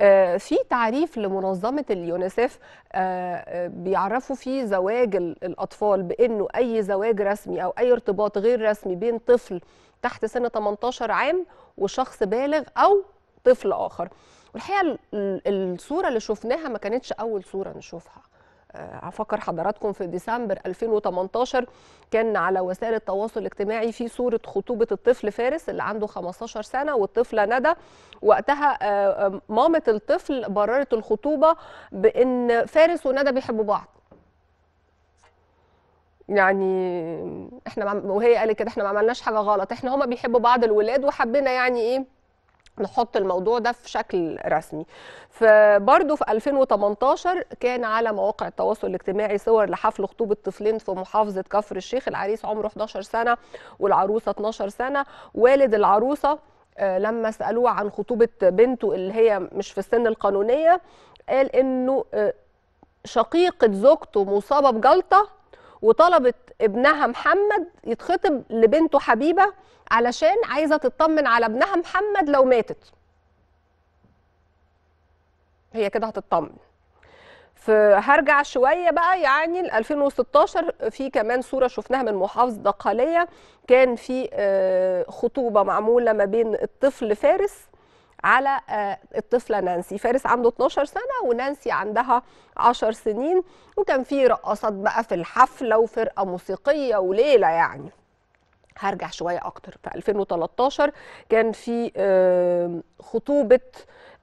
آه، في تعريف لمنظمه اليونيسف آه، آه، بيعرفوا فيه زواج الاطفال بانه اي زواج رسمي او اي ارتباط غير رسمي بين طفل تحت سن 18 عام وشخص بالغ او طفل اخر والحقيقه الصوره اللي شفناها ما كانتش اول صوره نشوفها هفكر حضراتكم في ديسمبر 2018 كان على وسائل التواصل الاجتماعي في صورة خطوبة الطفل فارس اللي عنده 15 سنة والطفلة ندى وقتها آه، آه، مامة الطفل بررت الخطوبة بأن فارس وندى بيحبوا بعض يعني احنا وهي قالت كده احنا ما عملناش حاجه غلط احنا هما بيحبوا بعض الولاد وحبينا يعني ايه نحط الموضوع ده في شكل رسمي فبرضه في 2018 كان على مواقع التواصل الاجتماعي صور لحفل خطوبة طفلين في محافظة كفر الشيخ العريس عمره 11 سنة والعروسة 12 سنة والد العروسة آه، لما سألوه عن خطوبة بنته اللي هي مش في السن القانونية قال إنه آه، شقيقة زوجته مصابة بجلطة وطلبت ابنها محمد يتخطب لبنته حبيبه علشان عايزه تطمن على ابنها محمد لو ماتت هي كده هتطمن فهرجع شويه بقى يعني 2016 في كمان صوره شفناها من محافظه قليه كان في آه، خطوبه معموله ما بين الطفل فارس على آه، الطفله نانسي فارس عنده 12 سنه ونانسي عندها 10 سنين وكان في رقصات بقى في الحفله وفرقه موسيقيه وليله يعني هرجع شويه اكتر في 2013 كان في خطوبه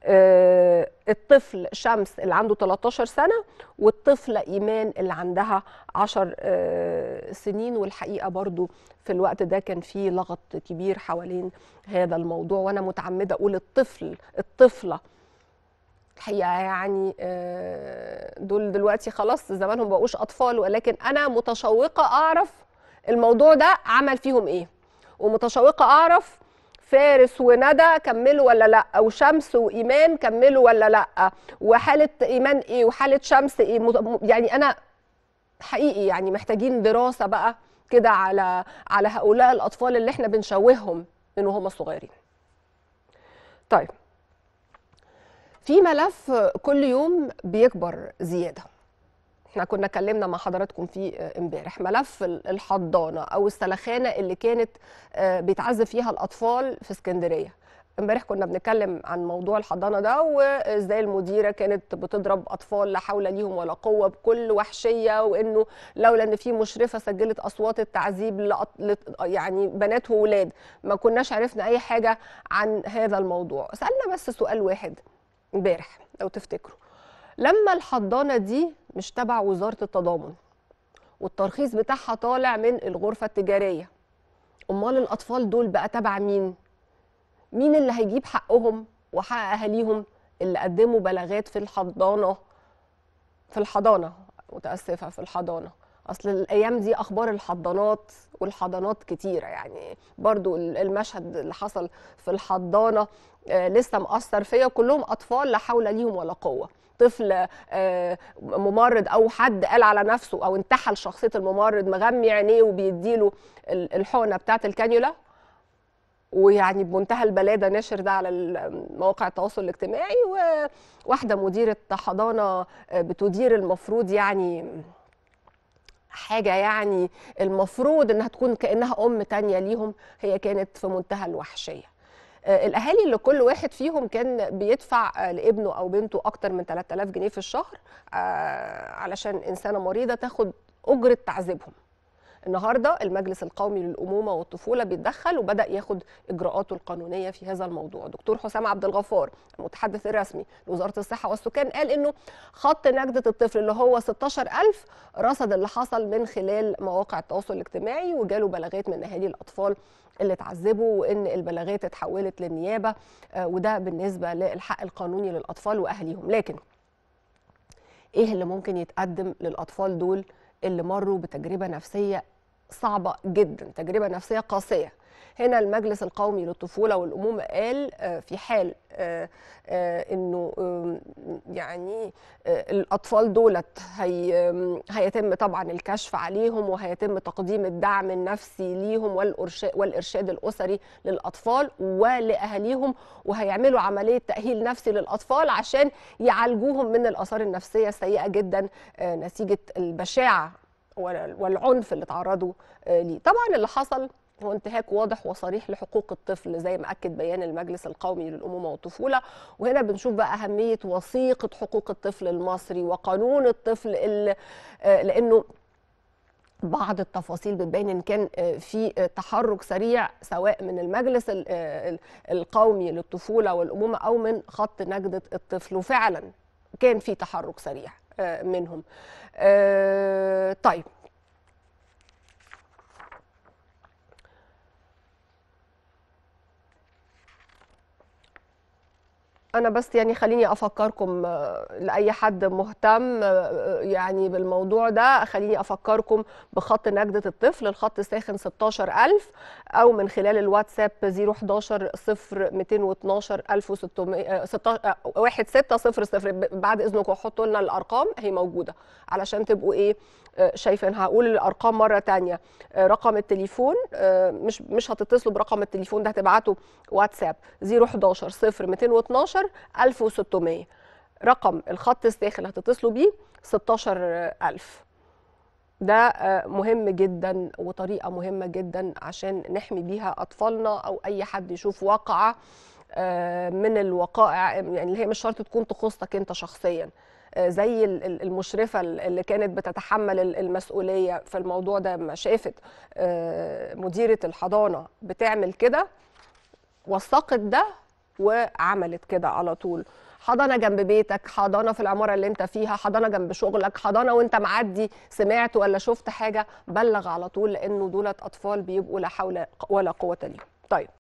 آه، الطفل شمس اللي عنده 13 سنه والطفله ايمان اللي عندها 10 آه، سنين والحقيقه برضو في الوقت ده كان في لغط كبير حوالين هذا الموضوع وانا متعمده اقول الطفل الطفله الحقيقه يعني آه، دول دلوقتي خلاص زمانهم بقوش اطفال ولكن انا متشوقه اعرف الموضوع ده عمل فيهم ايه ومتشوقه اعرف فارس وندى كملوا ولا لا وشمس وايمان كملوا ولا لا وحاله ايمان ايه وحاله شمس ايه يعني انا حقيقي يعني محتاجين دراسه بقى كده على على هؤلاء الاطفال اللي احنا بنشوههم من وهم صغيرين طيب في ملف كل يوم بيكبر زياده احنا كنا اتكلمنا مع حضراتكم فيه آه، امبارح ملف الحضانه او السلخانه اللي كانت آه، بيتعذب فيها الاطفال في اسكندريه امبارح كنا بنتكلم عن موضوع الحضانه ده وازاي المديره كانت بتضرب اطفال لا حول ليهم ولا قوه بكل وحشيه وانه لولا ان في مشرفه سجلت اصوات التعذيب لأط... يعني بنات واولاد ما كناش عرفنا اي حاجه عن هذا الموضوع سالنا بس سؤال واحد امبارح لو تفتكروا لما الحضانه دي مش تبع وزاره التضامن والترخيص بتاعها طالع من الغرفه التجاريه امال الاطفال دول بقى تبع مين مين اللي هيجيب حقهم وحق اهاليهم اللي قدموا بلاغات في الحضانه في الحضانه متاسفه في الحضانه اصل الايام دي اخبار الحضانات والحضانات كتيره يعني برضو المشهد اللي حصل في الحضانه آه، لسه مأثر فيا كلهم اطفال لا حول ليهم ولا قوه طفل آه، ممرض او حد قال على نفسه او انتحل شخصيه الممرض مغمي عينيه وبيديله الحقنه بتاعه الكانيولا ويعني بمنتهى البلاده نشر ده على مواقع التواصل الاجتماعي وواحده مديره حضانه آه، بتدير المفروض يعني حاجه يعني المفروض انها تكون كانها ام تانية ليهم هي كانت في منتهى الوحشيه آه، الاهالي اللي كل واحد فيهم كان بيدفع لابنه او بنته اكتر من 3000 جنيه في الشهر آه، علشان انسانه مريضه تاخد اجره تعذيبهم النهارده المجلس القومي للامومه والطفوله بيتدخل وبدا ياخد اجراءاته القانونيه في هذا الموضوع دكتور حسام عبد الغفار المتحدث الرسمي لوزاره الصحه والسكان قال انه خط نجده الطفل اللي هو 16000 رصد اللي حصل من خلال مواقع التواصل الاجتماعي وجاله بلاغات من اهالي الاطفال اللي تعذبوا وان البلاغات اتحولت للنيابه آه، وده بالنسبه للحق القانوني للاطفال واهليهم لكن ايه اللي ممكن يتقدم للاطفال دول اللي مروا بتجربه نفسيه صعبه جدا تجربه نفسيه قاسيه هنا المجلس القومي للطفوله والامومه قال آه، في حال آه، آه، انه يعني الاطفال دولت هي هيتم طبعا الكشف عليهم وهيتم تقديم الدعم النفسي ليهم والارشاد الاسري للاطفال ولاهاليهم وهيعملوا عمليه تاهيل نفسي للاطفال عشان يعالجوهم من الاثار النفسيه السيئه جدا نتيجه البشاعه والعنف اللي تعرضوا آه، ليه طبعا اللي حصل هو انتهاك واضح وصريح لحقوق الطفل زي ما اكد بيان المجلس القومي للامومه والطفوله وهنا بنشوف بقى اهميه وثيقه حقوق الطفل المصري وقانون الطفل اللي آه، لانه بعض التفاصيل بتبين ان كان آه، في تحرك سريع سواء من المجلس القومي للطفوله والامومه او من خط نجده الطفل وفعلا كان في تحرك سريع آه، منهم آه، طيب انا بس يعني خليني افكركم آه، لاي حد مهتم آه، آه، يعني بالموضوع ده خليني افكركم بخط نجدة الطفل الخط الساخن 16000 او من خلال الواتساب 011 0 212 1600 بعد اذنكم حطوا لنا الارقام هي موجوده علشان تبقوا ايه شايفين هقول الارقام مره تانية رقم التليفون مش مش هتتصلوا برقم التليفون ده هتبعتوا واتساب 011 0 212 16 1600 رقم الخط الساخن اللي هتتصلوا بيه 16000 ده آه، مهم جدا وطريقه مهمه جدا عشان نحمي بيها اطفالنا او اي حد يشوف واقعه آه، من الوقائع يعني اللي هي مش شرط تكون تخصك انت شخصيا آه، زي المشرفه اللي كانت بتتحمل المسؤوليه في الموضوع ده ما شافت مديره الحضانه بتعمل كده وثقت ده وعملت كده على طول حضانه جنب بيتك حضانه في العماره اللي انت فيها حضانه جنب شغلك حضانه وانت معدي سمعت ولا شفت حاجه بلغ على طول لانه دولت اطفال بيبقوا لا حول ولا قوه ليهم طيب